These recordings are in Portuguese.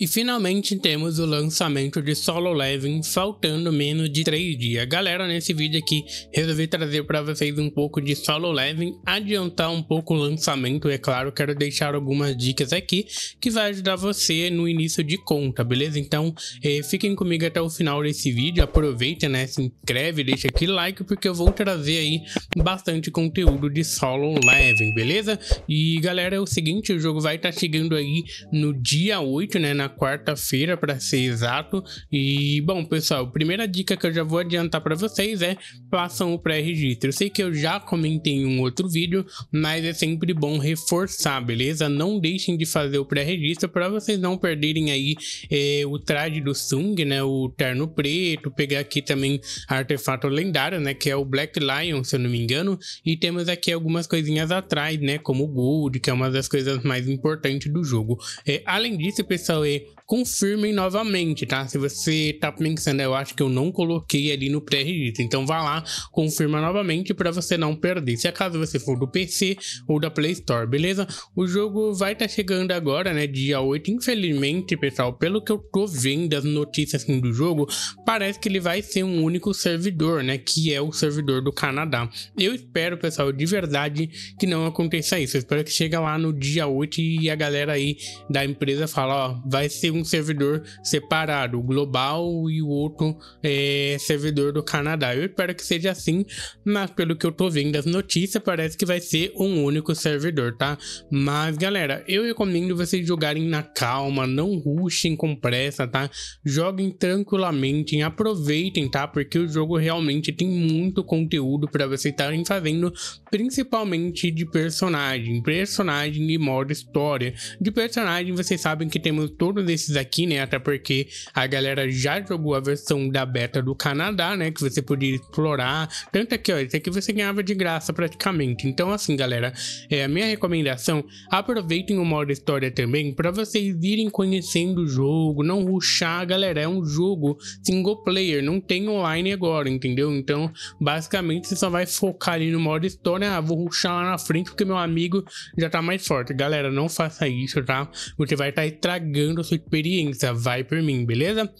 E finalmente temos o lançamento de Solo Leveling, faltando menos de 3 dias. Galera, nesse vídeo aqui resolvi trazer para vocês um pouco de Solo Leveling, adiantar um pouco o lançamento, é claro, quero deixar algumas dicas aqui que vai ajudar você no início de conta, beleza? Então eh, fiquem comigo até o final desse vídeo, aproveita, né, se inscreve, deixa aquele like porque eu vou trazer aí bastante conteúdo de Solo Leveling, beleza? E galera, é o seguinte, o jogo vai estar tá chegando aí no dia 8, né, na quarta-feira, para ser exato. E, bom, pessoal, primeira dica que eu já vou adiantar para vocês é façam o pré-registro. Eu sei que eu já comentei em um outro vídeo, mas é sempre bom reforçar, beleza? Não deixem de fazer o pré-registro para vocês não perderem aí é, o traje do Sung, né? O terno preto, pegar aqui também artefato lendário, né? Que é o Black Lion, se eu não me engano. E temos aqui algumas coisinhas atrás, né? Como o Gold, que é uma das coisas mais importantes do jogo. É, além disso, pessoal, é, confirme confirmem novamente, tá? Se você tá pensando, eu acho que eu não coloquei ali no pré-registro, então vá lá, confirma novamente para você não perder. Se acaso você for do PC ou da Play Store, beleza? O jogo vai estar tá chegando agora, né? Dia 8, infelizmente, pessoal, pelo que eu tô vendo as notícias assim, do jogo, parece que ele vai ser um único servidor, né? Que é o servidor do Canadá. Eu espero, pessoal, de verdade que não aconteça isso. Eu espero que chegue lá no dia 8 e a galera aí da empresa fala, ó, vai vai ser um servidor separado, global e o outro é, servidor do Canadá. Eu espero que seja assim, mas pelo que eu tô vendo as notícias, parece que vai ser um único servidor, tá? Mas galera, eu recomendo vocês jogarem na calma, não rushem com pressa, tá? Joguem tranquilamente, aproveitem, tá? Porque o jogo realmente tem muito conteúdo para vocês estarem fazendo, principalmente de personagem, personagem e modo história. De personagem, vocês sabem que temos todo desses aqui, né? Até porque a galera já jogou a versão da beta do Canadá, né? Que você podia explorar. Tanto aqui, é ó, esse aqui você ganhava de graça praticamente. Então, assim, galera, é a minha recomendação: aproveitem o modo história também para vocês irem conhecendo o jogo, não ruxar, galera. É um jogo single player, não tem online agora, entendeu? Então, basicamente, você só vai focar ali no modo história. Ah, vou ruxar lá na frente porque meu amigo já tá mais forte. Galera, não faça isso, tá? Você vai estar tá estragando sua experiência. Vai por mim, beleza?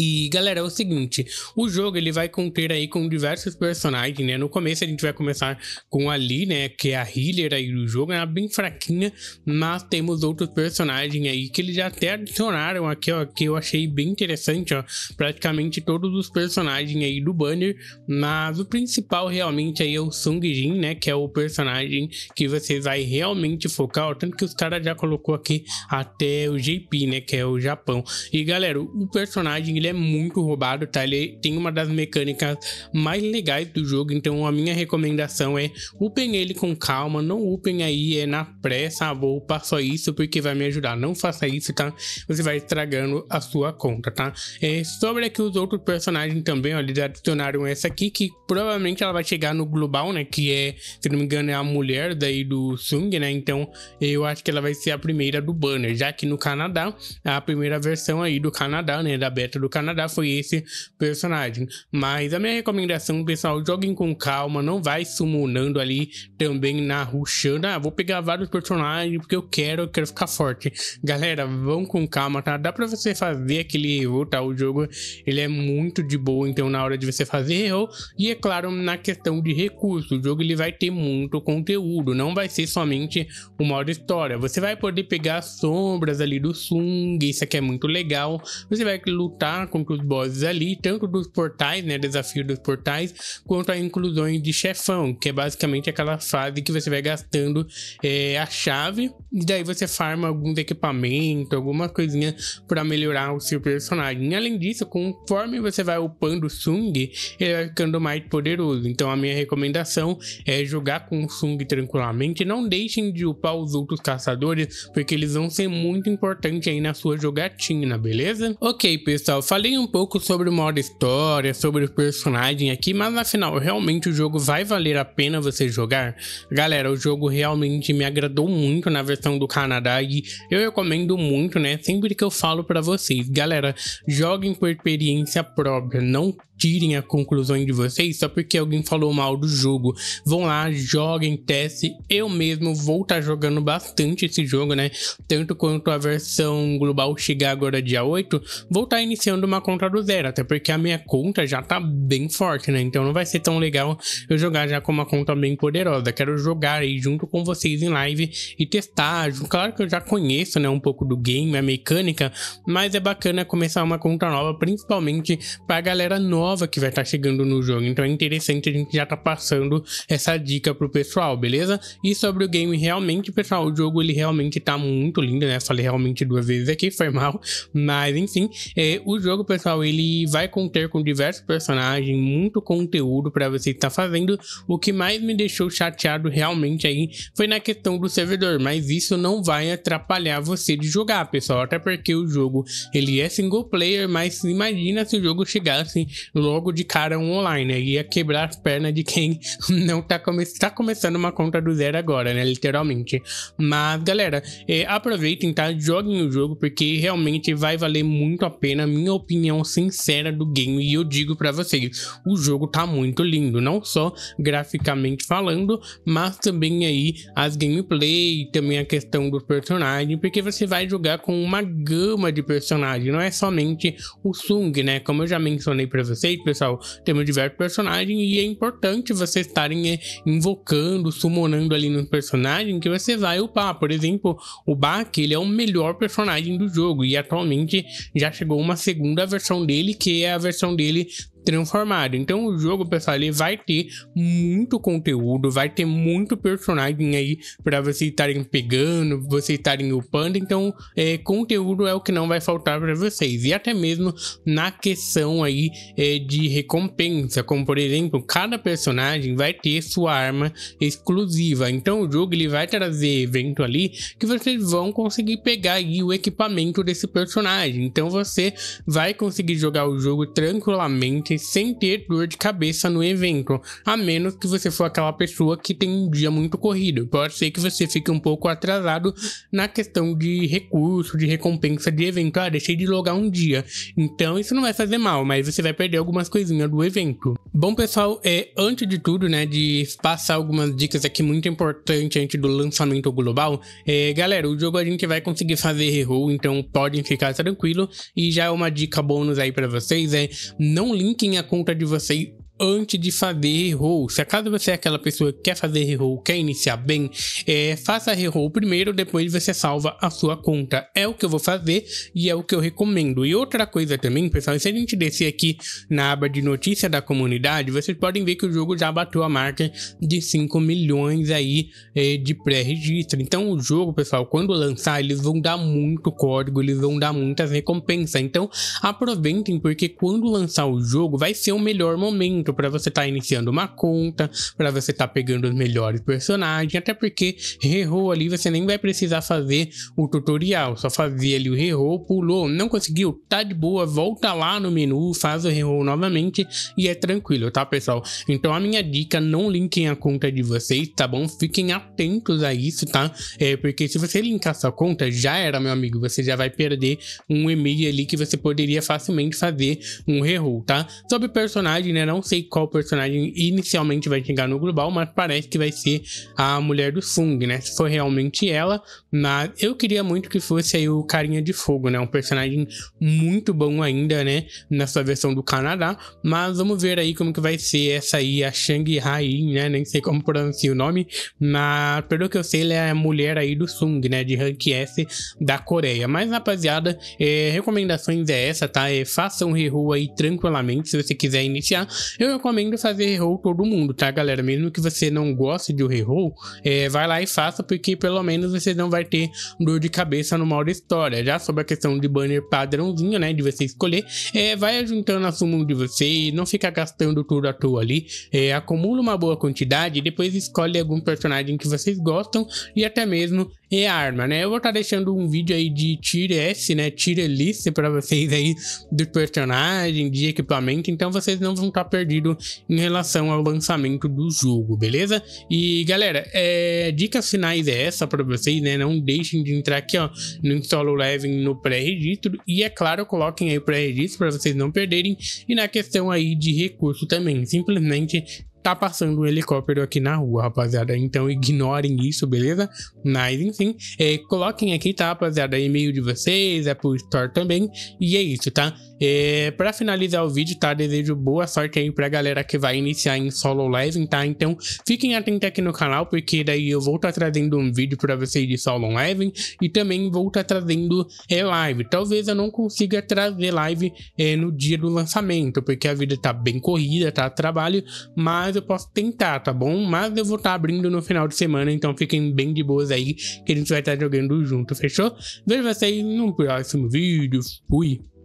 E galera, é o seguinte, o jogo ele vai conter aí com diversos personagens, né? No começo a gente vai começar com a Lee, né, que é a healer aí do jogo, ela é bem fraquinha, mas temos outros personagens aí que eles já até adicionaram aqui, ó, que eu achei bem interessante, ó, praticamente todos os personagens aí do banner, mas o principal realmente aí é o Sung Jin, né, que é o personagem que vocês vai realmente focar, ó, tanto que os caras já colocou aqui até o JP, né, que é o Japão. E galera, o personagem ele é é muito roubado, tá? Ele tem uma das mecânicas mais legais do jogo, então a minha recomendação é upem ele com calma, não upem aí é na pressa, ah, vou upar só isso porque vai me ajudar. Não faça isso, tá? Você vai estragando a sua conta, tá? É, sobre aqui os outros personagens também, ó, eles adicionaram essa aqui, que provavelmente ela vai chegar no global, né? Que é, se não me engano, é a mulher daí do Sung, né? Então eu acho que ela vai ser a primeira do banner, já que no Canadá, a primeira versão aí do Canadá, né? Da beta do do Canadá foi esse personagem. Mas a minha recomendação, pessoal, joguem com calma, não vai sumonando ali também na ruxando. Ah, vou pegar vários personagens porque eu quero, eu quero ficar forte. Galera, vão com calma, tá? Dá pra você fazer aquele erro, tá? O jogo, ele é muito de boa, então na hora de você fazer erro, e é claro, na questão de recurso, o jogo ele vai ter muito conteúdo, não vai ser somente o modo história. Você vai poder pegar sombras ali do Sung, isso aqui é muito legal. Você vai lutar acabar com os bosses ali, tanto dos portais, né, desafio dos portais, quanto a inclusão de chefão, que é basicamente aquela fase que você vai gastando é, a chave e daí você farma alguns equipamentos, alguma coisinha para melhorar o seu personagem. E além disso, conforme você vai upando o Sung, ele vai ficando mais poderoso. Então a minha recomendação é jogar com o Sung tranquilamente, não deixem de upar os outros caçadores, porque eles vão ser muito importantes aí na sua jogatina, beleza? Ok, pessoal, Falei um pouco sobre o modo história, sobre o personagem aqui, mas afinal, realmente o jogo vai valer a pena você jogar? Galera, o jogo realmente me agradou muito na versão do Canadá e eu recomendo muito, né? Sempre que eu falo para vocês, galera, joguem por experiência própria, não tirem a conclusão de vocês só porque alguém falou mal do jogo. Vão lá, joguem, teste. Eu mesmo vou estar tá jogando bastante esse jogo, né? Tanto quanto a versão global chegar agora dia 8, vou estar tá iniciando uma conta do zero, até porque a minha conta já tá bem forte, né? Então não vai ser tão legal eu jogar já com uma conta bem poderosa. Quero jogar aí junto com vocês em live e testar. Claro que eu já conheço, né, um pouco do game, a mecânica, mas é bacana começar uma conta nova, principalmente a galera nova nova que vai estar tá chegando no jogo. Então é interessante a gente já tá passando essa dica pro pessoal, beleza? E sobre o game, realmente, pessoal, o jogo ele realmente tá muito lindo, né? Falei realmente duas vezes aqui, foi mal. Mas enfim, é, o jogo, pessoal, ele vai conter com diversos personagens, muito conteúdo para você estar tá fazendo. O que mais me deixou chateado realmente aí foi na questão do servidor, mas isso não vai atrapalhar você de jogar, pessoal. Até porque o jogo ele é single player, mas imagina se o jogo chegasse logo de cara um online, né? Ia quebrar as pernas de quem não tá, come tá começando uma conta do zero agora, né? Literalmente. Mas, galera, é, aproveitem, tá? Joguem o jogo, porque realmente vai valer muito a pena. Minha opinião sincera do game, e eu digo para vocês, o jogo tá muito lindo, não só graficamente falando, mas também aí as gameplay, também a questão do personagem, porque você vai jogar com uma gama de personagens, não é somente o Sung, né? Como eu já mencionei para vocês conceito, pessoal. Temos diversos personagens e é importante vocês estarem é, invocando, summonando ali no personagem que você vai upar. Por exemplo, o Bak, ele é o melhor personagem do jogo e atualmente já chegou uma segunda versão dele, que é a versão dele transformado. Então o jogo, pessoal, ele vai ter muito conteúdo, vai ter muito personagem aí para vocês estarem pegando, vocês estarem upando. Então, é, conteúdo é o que não vai faltar para vocês. E até mesmo na questão aí é, de recompensa, como por exemplo, cada personagem vai ter sua arma exclusiva. Então o jogo ele vai trazer evento ali que vocês vão conseguir pegar aí o equipamento desse personagem. Então você vai conseguir jogar o jogo tranquilamente sem ter dor de cabeça no evento, a menos que você for aquela pessoa que tem um dia muito corrido. Pode ser que você fique um pouco atrasado na questão de recurso, de recompensa de evento. Ah, deixei de logar um dia. Então isso não vai fazer mal, mas você vai perder algumas coisinhas do evento. Bom, pessoal, é, antes de tudo, né, de passar algumas dicas aqui muito importante antes do lançamento global, é, galera, o jogo a gente vai conseguir fazer reroll, então podem ficar tranquilo. E já é uma dica bônus aí para vocês, é não linkem a conta de vocês antes de fazer reroll. Se acaso você é aquela pessoa que quer fazer reroll, quer iniciar bem, é, faça reroll primeiro, depois você salva a sua conta. É o que eu vou fazer e é o que eu recomendo. E outra coisa também, pessoal, se a gente descer aqui na aba de notícia da comunidade, vocês podem ver que o jogo já bateu a marca de 5 milhões aí é, de pré-registro. Então o jogo, pessoal, quando lançar, eles vão dar muito código, eles vão dar muitas recompensas. Então aproveitem, porque quando lançar o jogo vai ser o melhor momento muito então, para você estar tá iniciando uma conta, para você estar tá pegando os melhores personagens, até porque reroll ali você nem vai precisar fazer o tutorial, só fazer ali o reroll, pulou, não conseguiu, tá de boa, volta lá no menu, faz o reroll novamente e é tranquilo, tá pessoal? Então a minha dica, não linkem a conta de vocês, tá bom? Fiquem atentos a isso, tá? É, porque se você linkar sua conta, já era, meu amigo, você já vai perder um e-mail ali que você poderia facilmente fazer um reroll, tá? Sobre personagem, né, não sei sei qual personagem inicialmente vai chegar no global, mas parece que vai ser a mulher do Fung, né? Se for realmente ela, mas eu queria muito que fosse aí o Carinha de Fogo, né? Um personagem muito bom ainda, né? Na sua versão do Canadá, mas vamos ver aí como que vai ser essa aí, a Shanghai, né? Nem sei como pronuncia o nome, mas pelo que eu sei, ela é a mulher aí do Sung, né? De rank S da Coreia. Mas, rapaziada, é, recomendações é essa, tá? É, faça um reroll aí tranquilamente se você quiser iniciar. Eu eu recomendo fazer reroll todo mundo, tá, galera? Mesmo que você não goste de reroll, é, vai lá e faça, porque pelo menos você não vai ter dor de cabeça no modo história. Já sobre a questão de banner padrãozinho, né, de você escolher, é, vai juntando a sumo de você, não fica gastando tudo à toa ali, é, acumula uma boa quantidade, depois escolhe algum personagem que vocês gostam e até mesmo e é arma, né? Eu vou estar tá deixando um vídeo aí de tier é S, né? Tier list para vocês aí do personagem, de equipamento, então vocês não vão estar tá perdidos em relação ao lançamento do jogo, beleza? E galera, é... dicas finais é essa para vocês, né? Não deixem de entrar aqui, ó, no Installo Levin no pré-registro e é claro, coloquem aí o pré-registro para vocês não perderem e na questão aí de recurso também, simplesmente tá passando um helicóptero aqui na rua, rapaziada. Então ignorem isso, beleza? Mas enfim, é, coloquem aqui, tá, rapaziada? E-mail de vocês, Apple Store também. E é isso, tá? É, para finalizar o vídeo, tá? Desejo boa sorte aí pra galera que vai iniciar em solo leveling, tá? Então fiquem atentos aqui no canal, porque daí eu vou estar tá trazendo um vídeo para vocês de solo leveling e também vou estar tá trazendo é, live. Talvez eu não consiga trazer live é, no dia do lançamento, porque a vida tá bem corrida, tá? Trabalho, mas eu posso tentar, tá bom? Mas eu vou estar tá abrindo no final de semana, então fiquem bem de boas aí que a gente vai estar tá jogando junto, fechou? Vejo vocês no próximo vídeo. Fui!